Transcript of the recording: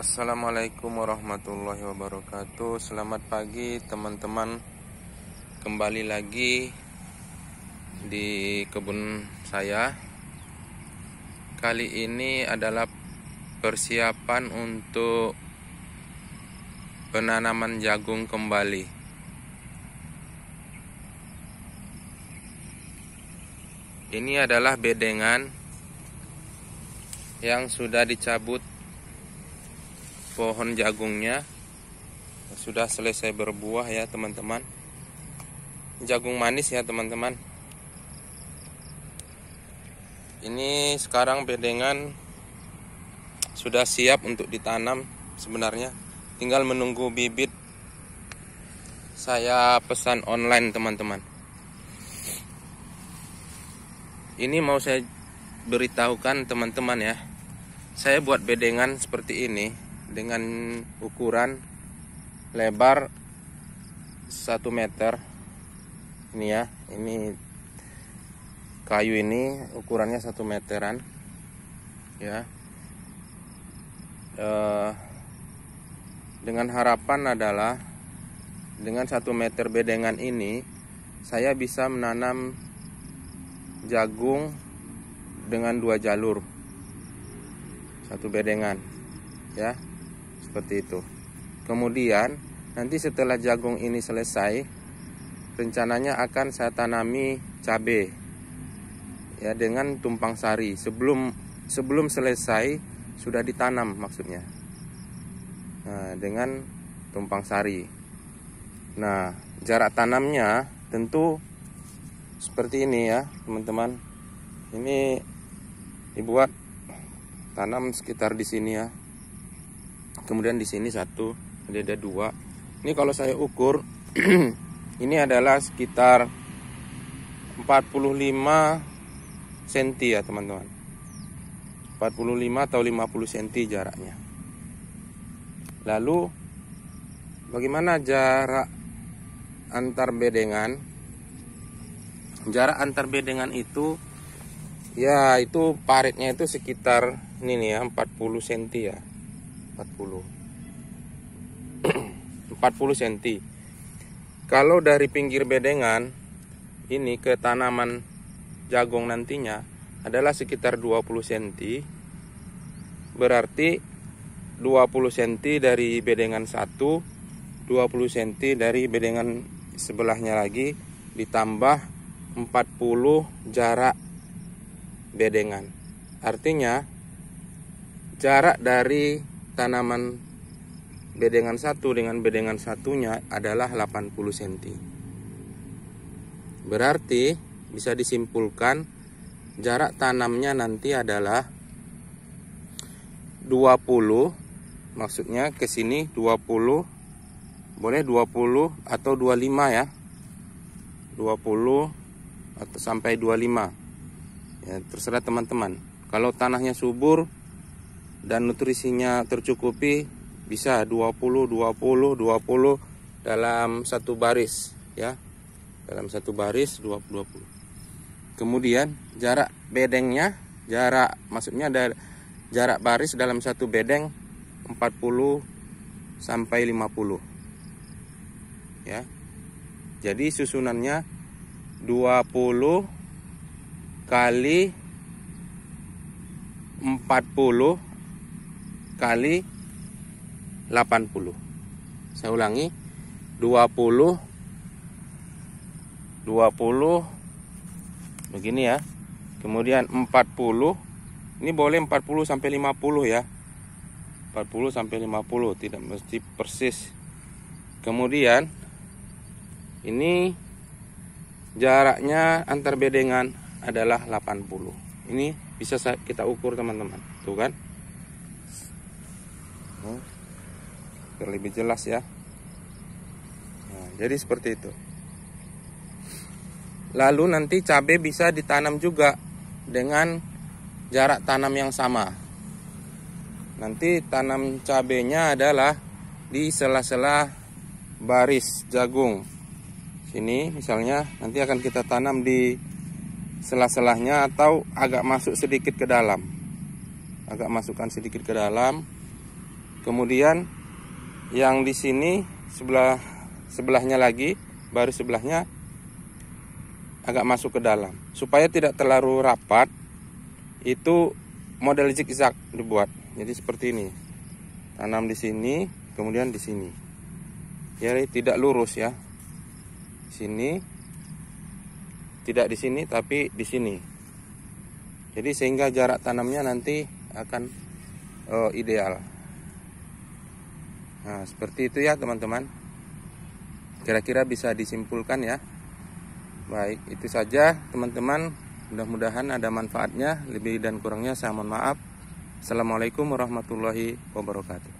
Assalamualaikum warahmatullahi wabarakatuh Selamat pagi teman-teman Kembali lagi di kebun saya Kali ini adalah persiapan untuk penanaman jagung kembali Ini adalah bedengan yang sudah dicabut pohon jagungnya sudah selesai berbuah ya teman-teman jagung manis ya teman-teman ini sekarang bedengan sudah siap untuk ditanam sebenarnya tinggal menunggu bibit saya pesan online teman-teman ini mau saya beritahukan teman-teman ya saya buat bedengan seperti ini dengan ukuran lebar 1 meter ini ya ini kayu ini ukurannya 1 meteran ya eh, dengan harapan adalah dengan 1 meter bedengan ini saya bisa menanam jagung dengan dua jalur satu bedengan ya seperti itu kemudian nanti setelah jagung ini selesai rencananya akan saya tanami cabe ya dengan tumpang sari sebelum sebelum selesai sudah ditanam maksudnya nah, dengan tumpang sari nah jarak tanamnya tentu seperti ini ya teman-teman ini dibuat tanam sekitar di sini ya kemudian di sini satu jadi ada dua ini kalau saya ukur ini adalah sekitar 45 cm ya teman-teman 45 atau 50 cm jaraknya lalu bagaimana jarak antar bedengan jarak antar bedengan itu ya itu paritnya itu sekitar ini nih ya 40 cm ya 40 40 cm kalau dari pinggir bedengan ini ke tanaman jagung nantinya adalah sekitar 20 cm berarti 20 cm dari bedengan 1 20 cm dari bedengan sebelahnya lagi ditambah 40 jarak bedengan artinya jarak dari tanaman bedengan satu dengan bedengan satunya adalah 80 cm. Berarti bisa disimpulkan jarak tanamnya nanti adalah 20 maksudnya ke sini 20 boleh 20 atau 25 ya. 20 atau sampai 25. Ya, terserah teman-teman. Kalau tanahnya subur dan nutrisinya tercukupi bisa 20 20 20 dalam satu baris ya dalam satu baris 20 20 kemudian jarak bedengnya jarak maksudnya ada jarak baris dalam satu bedeng 40 sampai 50 ya jadi susunannya 20 kali 40 kali 80 saya ulangi 20 20 begini ya kemudian 40 ini boleh 40 sampai 50 ya 40 sampai 50 tidak mesti persis kemudian ini jaraknya antar bedengan adalah 80 ini bisa kita ukur teman-teman tuh kan Terlebih hmm. biar lebih jelas ya nah, jadi seperti itu lalu nanti cabai bisa ditanam juga dengan jarak tanam yang sama nanti tanam cabenya adalah di sela-sela baris jagung sini misalnya nanti akan kita tanam di sela-selahnya atau agak masuk sedikit ke dalam agak masukkan sedikit ke dalam kemudian yang di sini sebelah sebelahnya lagi baru sebelahnya agak masuk ke dalam supaya tidak terlalu rapat itu model zigzag dibuat jadi seperti ini tanam di sini kemudian di sini jadi ya, tidak lurus ya Di sini tidak di sini tapi di sini jadi sehingga jarak tanamnya nanti akan uh, ideal Nah, seperti itu ya teman-teman. Kira-kira bisa disimpulkan ya. Baik, itu saja teman-teman. Mudah-mudahan ada manfaatnya. Lebih dan kurangnya saya mohon maaf. Assalamualaikum warahmatullahi wabarakatuh.